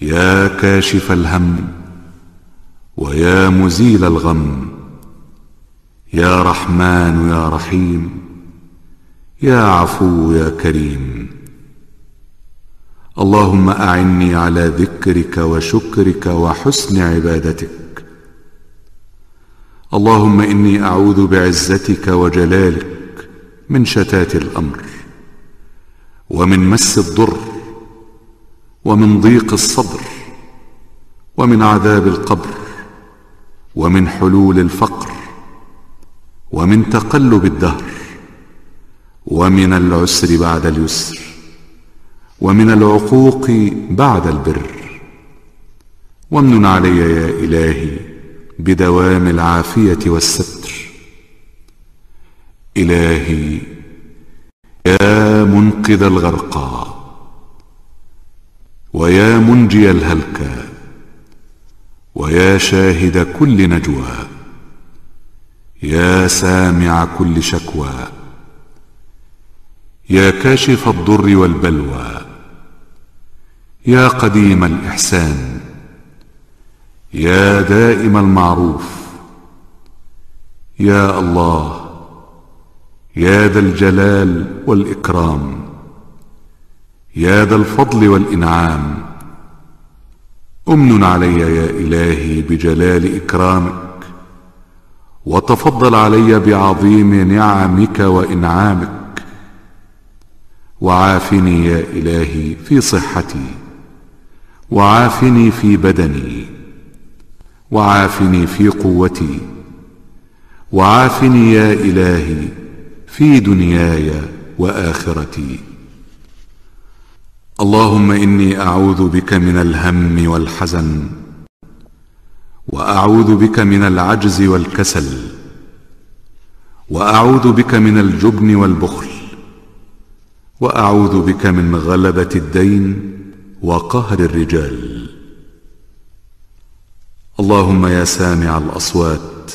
يا كاشف الهم ويا مزيل الغم يا رحمن يا رحيم يا عفو يا كريم اللهم اعني على ذكرك وشكرك وحسن عبادتك اللهم اني اعوذ بعزتك وجلالك من شتات الامر ومن مس الضر ومن ضيق الصدر ومن عذاب القبر ومن حلول الفقر ومن تقلب الدهر ومن العسر بعد اليسر ومن العقوق بعد البر وامن علي يا الهي بدوام العافيه والستر الهي يا منقذ الغرقى ويا منجي الهلكى ويا شاهد كل نجوى يا سامع كل شكوى يا كاشف الضر والبلوى يا قديم الاحسان يا دائم المعروف يا الله يا ذا الجلال والاكرام يا ذا الفضل والإنعام أمن علي يا إلهي بجلال إكرامك وتفضل علي بعظيم نعمك وإنعامك وعافني يا إلهي في صحتي وعافني في بدني وعافني في قوتي وعافني يا إلهي في دنياي وآخرتي اللهم اني اعوذ بك من الهم والحزن واعوذ بك من العجز والكسل واعوذ بك من الجبن والبخل واعوذ بك من غلبه الدين وقهر الرجال اللهم يا سامع الاصوات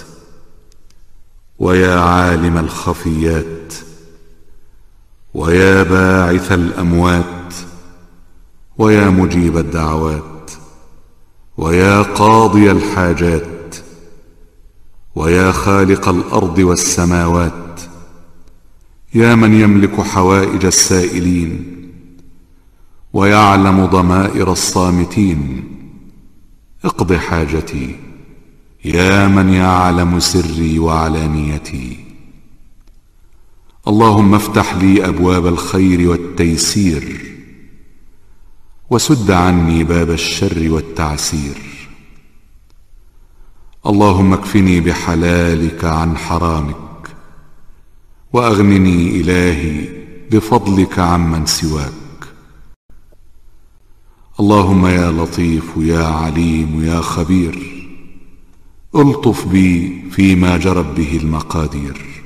ويا عالم الخفيات ويا باعث الاموات ويا مجيب الدعوات ويا قاضي الحاجات ويا خالق الارض والسماوات يا من يملك حوائج السائلين ويعلم ضمائر الصامتين اقض حاجتي يا من يعلم سري وعلانيتي اللهم افتح لي ابواب الخير والتيسير وسد عني باب الشر والتعسير اللهم اكفني بحلالك عن حرامك واغنني الهي بفضلك عمن سواك اللهم يا لطيف يا عليم يا خبير الطف بي فيما جرت به المقادير